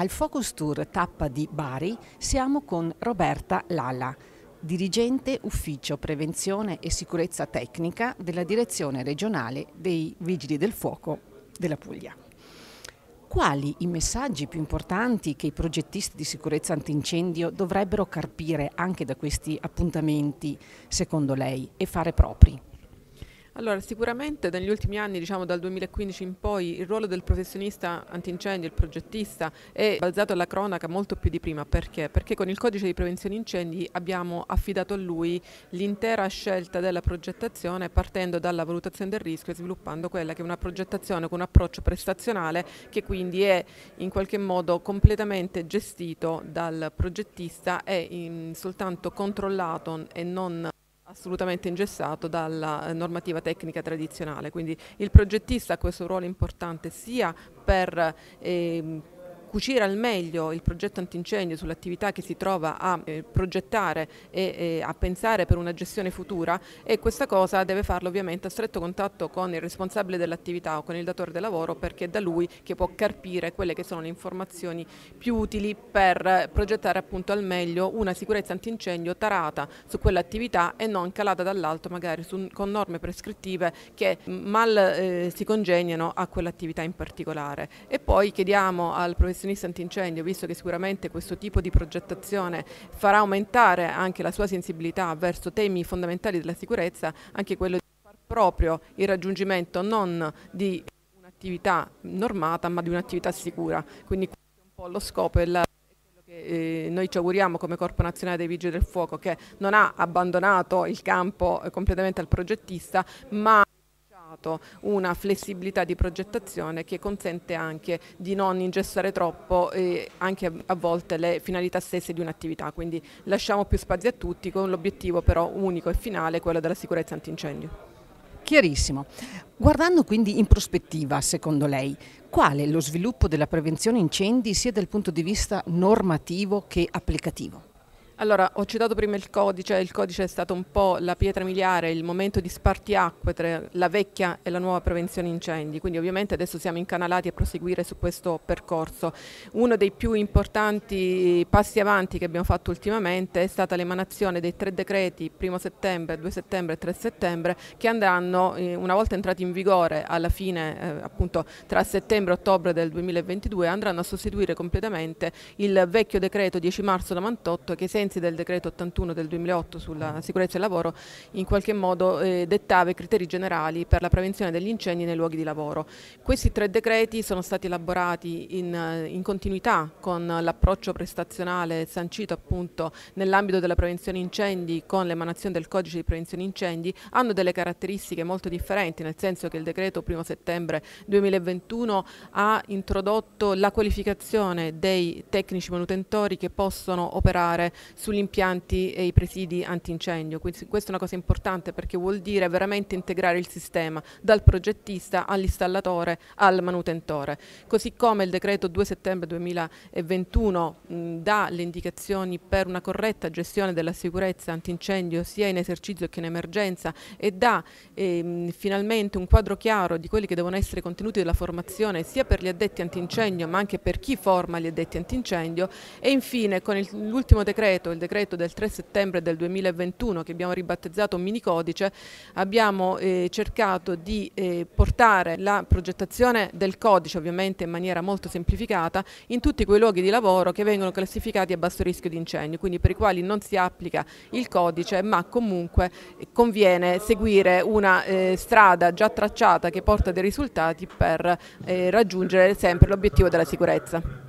Al Focus Tour tappa di Bari siamo con Roberta Lala, dirigente ufficio prevenzione e sicurezza tecnica della direzione regionale dei Vigili del Fuoco della Puglia. Quali i messaggi più importanti che i progettisti di sicurezza antincendio dovrebbero carpire anche da questi appuntamenti, secondo lei, e fare propri? Allora, sicuramente negli ultimi anni, diciamo dal 2015 in poi, il ruolo del professionista antincendio, il progettista, è balzato alla cronaca molto più di prima. Perché? Perché con il codice di prevenzione incendi abbiamo affidato a lui l'intera scelta della progettazione partendo dalla valutazione del rischio e sviluppando quella che è una progettazione con un approccio prestazionale che quindi è in qualche modo completamente gestito dal progettista e soltanto controllato e non assolutamente ingessato dalla eh, normativa tecnica tradizionale, quindi il progettista ha questo ruolo importante sia per... Ehm, cucire al meglio il progetto antincendio sull'attività che si trova a eh, progettare e eh, a pensare per una gestione futura e questa cosa deve farlo ovviamente a stretto contatto con il responsabile dell'attività o con il datore del lavoro perché è da lui che può carpire quelle che sono le informazioni più utili per progettare appunto al meglio una sicurezza antincendio tarata su quell'attività e non calata dall'alto magari su, con norme prescrittive che mal eh, si congegnano a quell'attività in particolare. E poi chiediamo al professore professionista antincendio, visto che sicuramente questo tipo di progettazione farà aumentare anche la sua sensibilità verso temi fondamentali della sicurezza, anche quello di far proprio il raggiungimento non di un'attività normata ma di un'attività sicura. Quindi questo è un po' lo scopo e la eh, noi ci auguriamo come Corpo Nazionale dei Vigili del Fuoco che non ha abbandonato il campo eh, completamente al progettista ma dato una flessibilità di progettazione che consente anche di non ingessare troppo eh, anche a volte le finalità stesse di un'attività, quindi lasciamo più spazio a tutti con l'obiettivo però unico e finale, quello della sicurezza antincendio. Chiarissimo. Guardando quindi in prospettiva, secondo lei, quale è lo sviluppo della prevenzione incendi sia dal punto di vista normativo che applicativo? Allora, ho citato prima il codice, il codice è stato un po' la pietra miliare, il momento di spartiacque tra la vecchia e la nuova prevenzione incendi, quindi ovviamente adesso siamo incanalati a proseguire su questo percorso. Uno dei più importanti passi avanti che abbiamo fatto ultimamente è stata l'emanazione dei tre decreti 1 settembre, 2 settembre e 3 settembre che andranno, eh, una volta entrati in vigore alla fine eh, appunto tra settembre e ottobre del 2022, andranno a sostituire completamente il vecchio decreto 10 marzo 98 che senza sensi del decreto 81 del 2008 sulla sicurezza del lavoro, in qualche modo eh, dettava i criteri generali per la prevenzione degli incendi nei luoghi di lavoro. Questi tre decreti sono stati elaborati in, eh, in continuità con l'approccio prestazionale sancito appunto nell'ambito della prevenzione incendi con l'emanazione del codice di prevenzione incendi, hanno delle caratteristiche molto differenti, nel senso che il decreto 1 settembre 2021 ha introdotto la qualificazione dei tecnici manutentori che possono operare sugli impianti e i presidi antincendio. Quindi questa è una cosa importante perché vuol dire veramente integrare il sistema dal progettista all'installatore al manutentore. Così come il decreto 2 settembre 2021 mh, dà le indicazioni per una corretta gestione della sicurezza antincendio sia in esercizio che in emergenza e dà ehm, finalmente un quadro chiaro di quelli che devono essere i contenuti della formazione sia per gli addetti antincendio ma anche per chi forma gli addetti antincendio e infine con l'ultimo decreto approvato il decreto del 3 settembre del 2021 che abbiamo ribattezzato mini codice, abbiamo eh, cercato di eh, portare la progettazione del codice ovviamente in maniera molto semplificata in tutti quei luoghi di lavoro che vengono classificati a basso rischio di incendio, quindi per i quali non si applica il codice ma comunque conviene seguire una eh, strada già tracciata che porta dei risultati per eh, raggiungere sempre l'obiettivo della sicurezza.